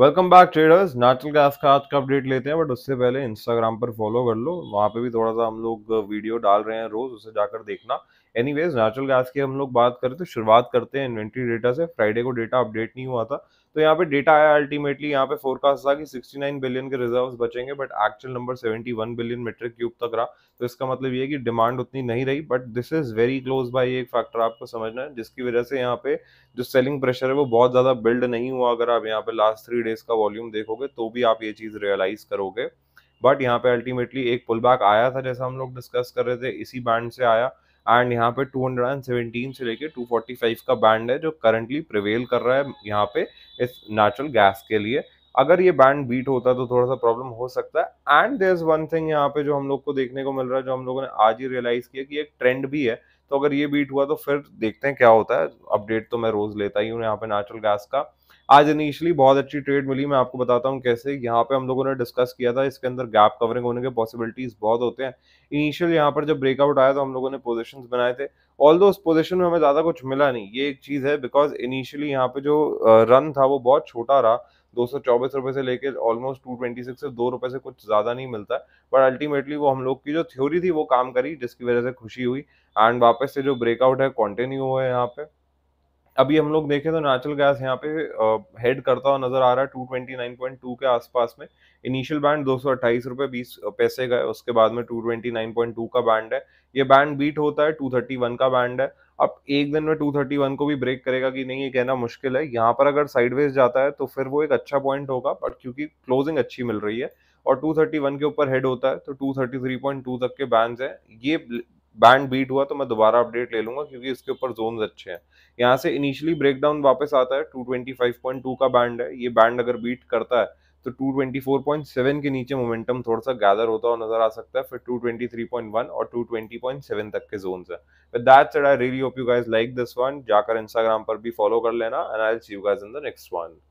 welcome back traders natural gas का आज का अपडेट लेते हैं बट उससे पहले इंस्टाग्राम पर फॉलो कर लो वहाँ पे भी थोड़ा सा हम लोग वीडियो डाल रहे हैं रोज उसे जाकर देखना एनी वेज नेचुरल गैस की हम लोग बात करें तो शुरुआत करते हैं इन्वेंट्री डेटा से फ्राइडे को डेटा अपडेट नहीं हुआ था तो यहाँ पे डेटा आया अल्टीमेटली यहाँ पे फोरकास्ट था कि 69 बिलियन के रिजर्व्स बचेंगे but actual number 71 billion metric cube तक रहा तो इसका मतलब ये कि डिमांड उतनी नहीं रही but this is very close by एक फैक्टर आपको समझना है जिसकी वजह से यहाँ पे जो सेलिंग प्रेशर है वो बहुत ज्यादा बिल्ड नहीं हुआ अगर आप यहाँ पे लास्ट थ्री डेज का वॉल्यूम देखोगे तो भी आप ये चीज़ रियलाइज करोगे बट यहाँ पे अल्टीमेटली एक पुल बैक आया था जैसा हम लोग डिस्कस कर रहे थे इसी बैंड से आया एंड यहाँ पे 217 से लेके 245 का बैंड है जो करंटली प्रिवेल कर रहा है यहाँ पे इस नेचुरल गैस के लिए अगर ये बैंड बीट होता तो थोड़ा सा प्रॉब्लम हो सकता है and there is one thing यहाँ पे जो हम लोग को देखने को मिल रहा है जो हम लोगों ने आज ही रियलाइज किया कि एक ट्रेंड भी है तो अगर ये बीट हुआ तो फिर देखते हैं क्या होता है अपडेट तो मैं रोज लेता ही हूँ यहाँ पे नेचुरल गैस का आज इनिशियली बहुत अच्छी ट्रेड मिली मैं आपको बताता हूँ कैसे यहाँ पे हम लोगों ने डिस्कस किया था इसके अंदर गैप कवरिंग होने के पॉसिबिलिटीज बहुत होते हैं इनिशियल यहाँ पर जब ब्रेकआउट आया तो हम लोगों ने पोजिशन बनाए थे ऑल उस पोजिशन में हमें ज़्यादा कुछ मिला नहीं ये एक चीज़ है बिकॉज इनिशियली यहाँ पे जो रन था वो बहुत छोटा रहा दो सौ चौबीस से लेकर ऑलमोस्ट टू ट्वेंटी सिक्स से दो रुपए से कुछ ज़्यादा नहीं मिलता बट अल्टीमेटली वो हम लोग की जो थ्योरी थी वो काम करी जिसकी वजह से खुशी हुई एंड वापस से जो ब्रेकआउट है कॉन्टिन्यू हुआ है यहाँ पे अभी हम लोग देखें तो नेचुरल गैस यहाँ पे हेड करता हुआ नजर आ रहा है two twenty nine point two के आसपास में इनिशियल बैंड दो सौ अट्ठाईस बीस पैसे का है उसके बाद में two twenty nine point two का बैंड है ये बैंड बीट होता है टू थर्टी वन का बैंड है अब एक दिन में टू थर्टी वन को भी ब्रेक करेगा कि नहीं ये कहना मुश्किल है यहाँ पर अगर साइडवेज जाता है तो फिर वो एक अच्छा पॉइंट होगा बट क्योंकि क्लोजिंग अच्छी मिल रही है और 231 के ऊपर हेड होता है तो 233.2 तक के बैंड्स हैं ये बैंड बीट हुआ तो मैं दोबारा अपडेट ले लूंगा क्योंकि इसके ऊपर जोन अच्छे हैं यहाँ से इनिशियली ब्रेकडाउन वापस आता है 225.2 का बैंड है ये बैंड अगर बीट करता है तो 224.7 के नीचे मोमेंटम थोड़ा सा गैदर होता हुआ नजर आ सकता है फिर 223.1 और 220.7 तक के जोन है with that said I really hope you guys like this one जाकर इंस्टाग्राम पर भी फॉलो कर लेना and I will see you guys in the next one